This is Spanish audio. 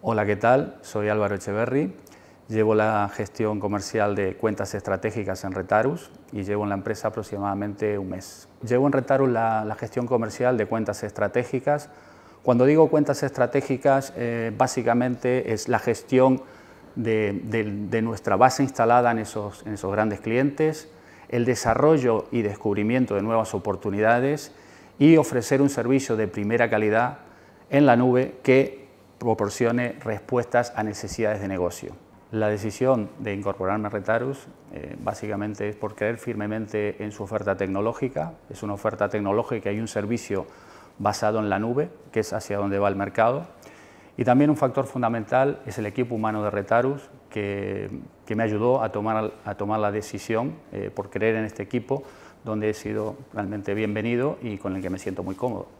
Hola, ¿qué tal? Soy Álvaro Echeverri. llevo la gestión comercial de cuentas estratégicas en Retarus y llevo en la empresa aproximadamente un mes. Llevo en Retarus la, gestión comercial de cuentas estratégicas. Cuando digo cuentas estratégicas, eh, básicamente es la gestión de, nuestra base instalada en esos, en esos grandes clientes, el desarrollo y descubrimiento de nuevas oportunidades y ofrecer un servicio de primera calidad en la nube que proporcione respuestas a necesidades de negocio. La decisión de incorporarme a Retarus eh, básicamente es por creer firmemente en su oferta tecnológica. Es una oferta tecnológica y un servicio basado en la nube, que es hacia donde va el mercado. Y también un factor fundamental es el equipo humano de Retarus, que, me ayudó a tomar, la decisión eh, por creer en este equipo, donde he sido realmente bienvenido y con el que me siento muy cómodo.